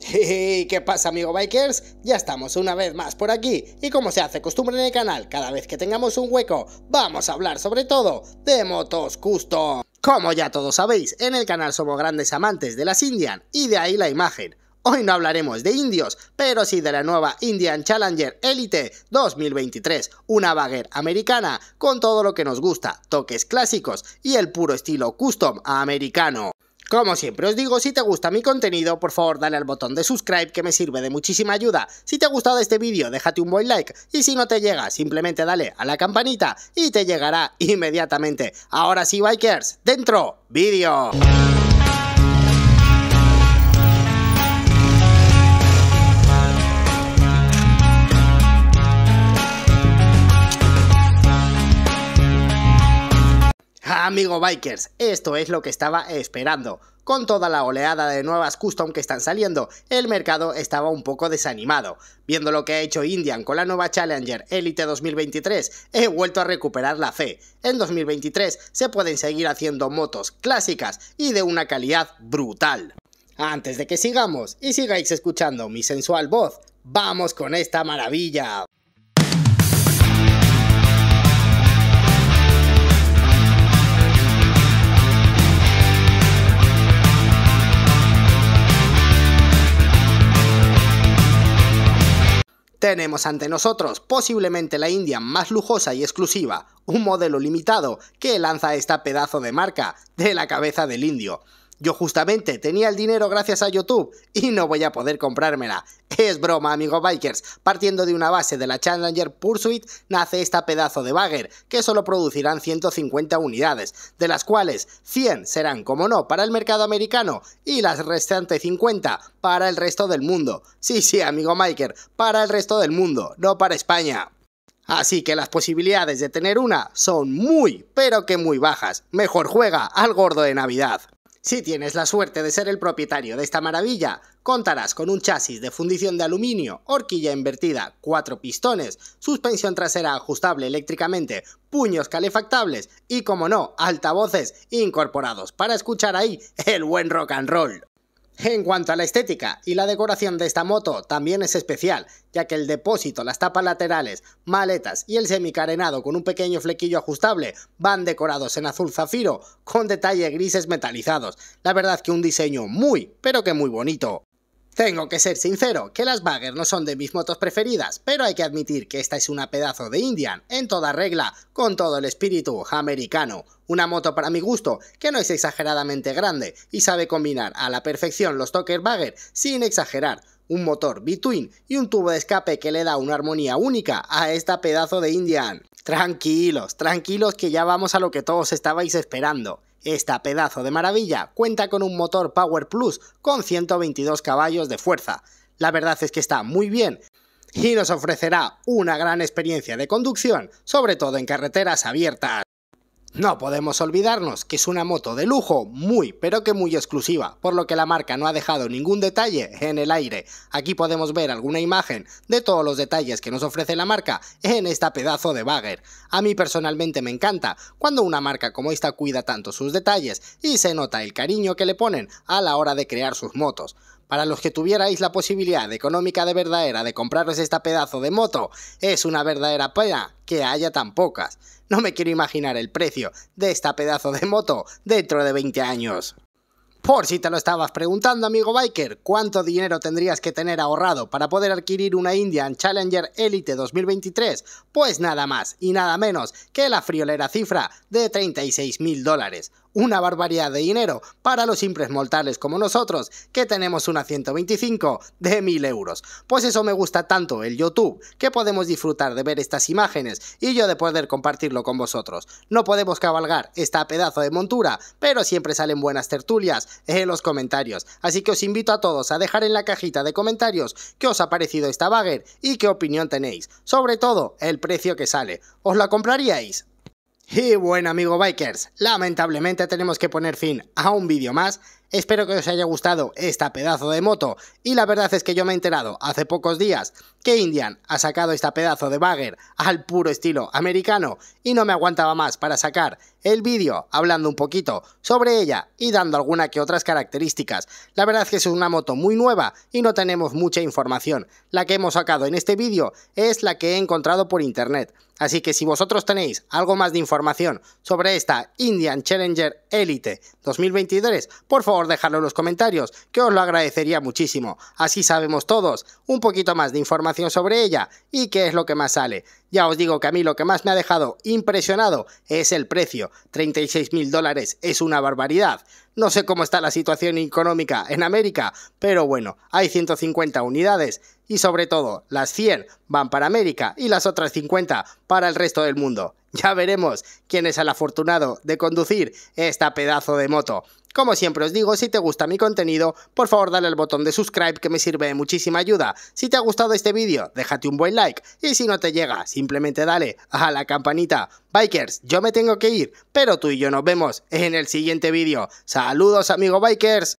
Hey, ¿Qué pasa amigo bikers? Ya estamos una vez más por aquí y como se hace costumbre en el canal, cada vez que tengamos un hueco, vamos a hablar sobre todo de motos custom. Como ya todos sabéis, en el canal somos grandes amantes de las Indian y de ahí la imagen. Hoy no hablaremos de indios, pero sí de la nueva Indian Challenger Elite 2023, una bagger americana con todo lo que nos gusta, toques clásicos y el puro estilo custom americano. Como siempre os digo, si te gusta mi contenido, por favor dale al botón de subscribe que me sirve de muchísima ayuda. Si te ha gustado este vídeo, déjate un buen like y si no te llega, simplemente dale a la campanita y te llegará inmediatamente. Ahora sí, bikers, dentro, vídeo. Amigo Bikers, esto es lo que estaba esperando. Con toda la oleada de nuevas custom que están saliendo, el mercado estaba un poco desanimado. Viendo lo que ha hecho Indian con la nueva Challenger Elite 2023, he vuelto a recuperar la fe. En 2023 se pueden seguir haciendo motos clásicas y de una calidad brutal. Antes de que sigamos y sigáis escuchando mi sensual voz, vamos con esta maravilla. Tenemos ante nosotros posiblemente la India más lujosa y exclusiva, un modelo limitado que lanza esta pedazo de marca de la cabeza del indio. Yo justamente tenía el dinero gracias a YouTube y no voy a poder comprármela. Es broma, amigo bikers. Partiendo de una base de la Challenger Pursuit nace esta pedazo de bagger, que solo producirán 150 unidades, de las cuales 100 serán, como no, para el mercado americano y las restantes 50 para el resto del mundo. Sí, sí, amigo biker, para el resto del mundo, no para España. Así que las posibilidades de tener una son muy, pero que muy bajas. Mejor juega al gordo de Navidad. Si tienes la suerte de ser el propietario de esta maravilla, contarás con un chasis de fundición de aluminio, horquilla invertida, cuatro pistones, suspensión trasera ajustable eléctricamente, puños calefactables y, como no, altavoces incorporados para escuchar ahí el buen rock and roll. En cuanto a la estética y la decoración de esta moto también es especial, ya que el depósito, las tapas laterales, maletas y el semicarenado con un pequeño flequillo ajustable van decorados en azul zafiro con detalles grises metalizados. La verdad que un diseño muy, pero que muy bonito. Tengo que ser sincero, que las Bagger no son de mis motos preferidas, pero hay que admitir que esta es una pedazo de Indian, en toda regla, con todo el espíritu americano. Una moto para mi gusto, que no es exageradamente grande, y sabe combinar a la perfección los toker Bagger sin exagerar, un motor B-Twin y un tubo de escape que le da una armonía única a esta pedazo de Indian. Tranquilos, tranquilos que ya vamos a lo que todos estabais esperando. Esta pedazo de maravilla cuenta con un motor Power Plus con 122 caballos de fuerza. La verdad es que está muy bien y nos ofrecerá una gran experiencia de conducción, sobre todo en carreteras abiertas. No podemos olvidarnos que es una moto de lujo muy pero que muy exclusiva, por lo que la marca no ha dejado ningún detalle en el aire. Aquí podemos ver alguna imagen de todos los detalles que nos ofrece la marca en esta pedazo de bagger. A mí personalmente me encanta cuando una marca como esta cuida tanto sus detalles y se nota el cariño que le ponen a la hora de crear sus motos. Para los que tuvierais la posibilidad económica de verdadera de compraros esta pedazo de moto, es una verdadera pena que haya tan pocas. No me quiero imaginar el precio de esta pedazo de moto dentro de 20 años. Por si te lo estabas preguntando, amigo biker, ¿cuánto dinero tendrías que tener ahorrado para poder adquirir una Indian Challenger Elite 2023? Pues nada más y nada menos que la friolera cifra de 36 mil dólares, una barbaridad de dinero para los simples mortales como nosotros, que tenemos una 125 de 1000 euros. Pues eso me gusta tanto el YouTube, que podemos disfrutar de ver estas imágenes y yo de poder compartirlo con vosotros. No podemos cabalgar esta pedazo de montura, pero siempre salen buenas tertulias en los comentarios. Así que os invito a todos a dejar en la cajita de comentarios qué os ha parecido esta bagger y qué opinión tenéis. Sobre todo, el precio que sale. ¿Os la compraríais? Y buen amigo bikers, lamentablemente tenemos que poner fin a un vídeo más Espero que os haya gustado esta pedazo de moto y la verdad es que yo me he enterado hace pocos días que Indian ha sacado esta pedazo de bagger al puro estilo americano y no me aguantaba más para sacar el vídeo hablando un poquito sobre ella y dando alguna que otras características. La verdad es que es una moto muy nueva y no tenemos mucha información. La que hemos sacado en este vídeo es la que he encontrado por internet. Así que si vosotros tenéis algo más de información sobre esta Indian Challenger Elite 2023, por favor dejarlo en los comentarios, que os lo agradecería muchísimo. Así sabemos todos un poquito más de información sobre ella y qué es lo que más sale. Ya os digo que a mí lo que más me ha dejado impresionado es el precio. 36 mil dólares es una barbaridad. No sé cómo está la situación económica en América, pero bueno, hay 150 unidades y sobre todo las 100 van para América y las otras 50 para el resto del mundo. Ya veremos quién es el afortunado de conducir esta pedazo de moto. Como siempre os digo, si te gusta mi contenido, por favor dale al botón de subscribe que me sirve de muchísima ayuda. Si te ha gustado este vídeo, déjate un buen like y si no te llega, simplemente dale a la campanita. Bikers, yo me tengo que ir, pero tú y yo nos vemos en el siguiente vídeo. Saludos amigo Bikers.